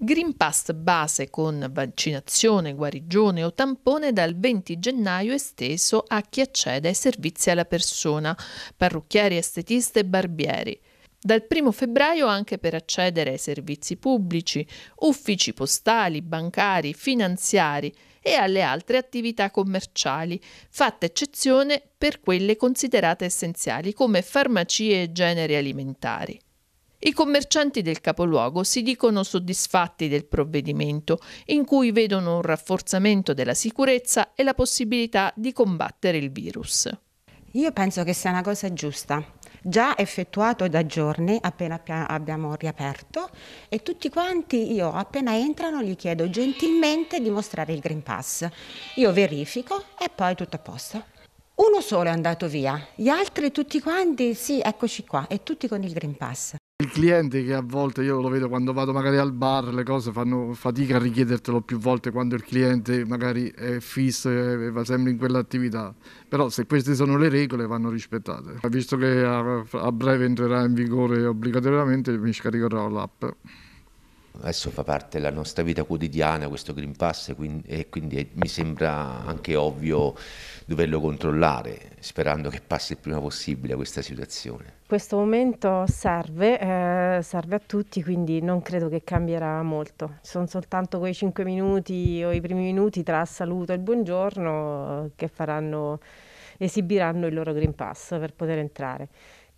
Green Pass base con vaccinazione, guarigione o tampone dal 20 gennaio esteso a chi accede ai servizi alla persona, parrucchieri, estetiste e barbieri. Dal 1 febbraio anche per accedere ai servizi pubblici, uffici postali, bancari, finanziari e alle altre attività commerciali, fatta eccezione per quelle considerate essenziali come farmacie e generi alimentari. I commercianti del capoluogo si dicono soddisfatti del provvedimento, in cui vedono un rafforzamento della sicurezza e la possibilità di combattere il virus. Io penso che sia una cosa giusta, già effettuato da giorni appena abbiamo riaperto e tutti quanti io appena entrano gli chiedo gentilmente di mostrare il Green Pass. Io verifico e poi tutto a posto. Uno solo è andato via, gli altri tutti quanti, sì, eccoci qua, e tutti con il Green Pass. Il cliente che a volte io lo vedo quando vado magari al bar, le cose fanno fatica a richiedertelo più volte quando il cliente magari è fisso e va sempre in quell'attività. Però se queste sono le regole vanno rispettate. Visto che a, breve entrerà in vigore obbligatoriamente mi scaricherò l'app adesso fa parte della nostra vita quotidiana questo Green Pass quindi, e quindi è, mi sembra anche ovvio doverlo controllare, sperando che passi il prima possibile questa situazione. Questo momento serve, eh, serve a tutti, quindi non credo che cambierà molto. Sono soltanto quei 5 minuti o i primi minuti tra saluto e buongiorno eh, che faranno, esibiranno il loro Green Pass per poter entrare.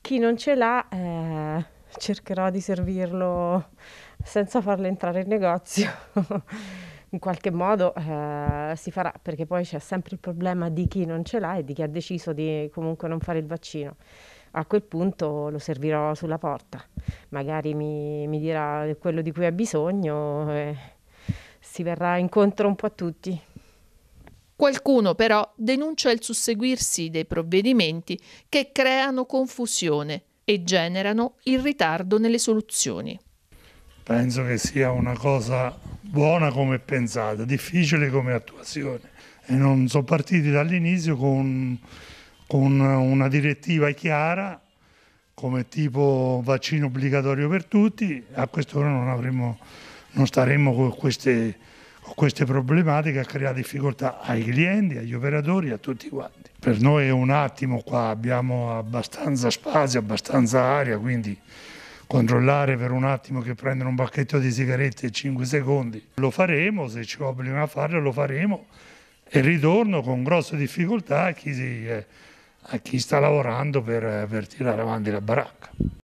Chi non ce l'ha... Eh, cercherò di servirlo senza farlo entrare in negozio. in qualche modo eh, si farà, perché poi c'è sempre il problema di chi non ce l'ha e di chi ha deciso di comunque non fare il vaccino. A quel punto lo servirò sulla porta, magari mi, mi dirà quello di cui ha bisogno e si verrà incontro un po' a tutti. Qualcuno però denuncia il susseguirsi dei provvedimenti che creano confusione e generano il ritardo nelle soluzioni. Penso che sia una cosa buona come pensata, difficile come attuazione. E non sono partiti dall'inizio con, con una direttiva chiara come tipo vaccino obbligatorio per tutti, a quest'ora non, avremo, non staremmo con queste queste problematiche crea difficoltà ai clienti, agli operatori, a tutti quanti. Per noi è un attimo qua, abbiamo abbastanza spazio, abbastanza aria, quindi controllare per un attimo che prendono un pacchetto di sigarette 5 secondi. Lo faremo, se ci obbligano a farlo lo faremo e ritorno con grosse difficoltà a chi, si, eh, a chi sta lavorando per, eh, per tirare avanti la baracca.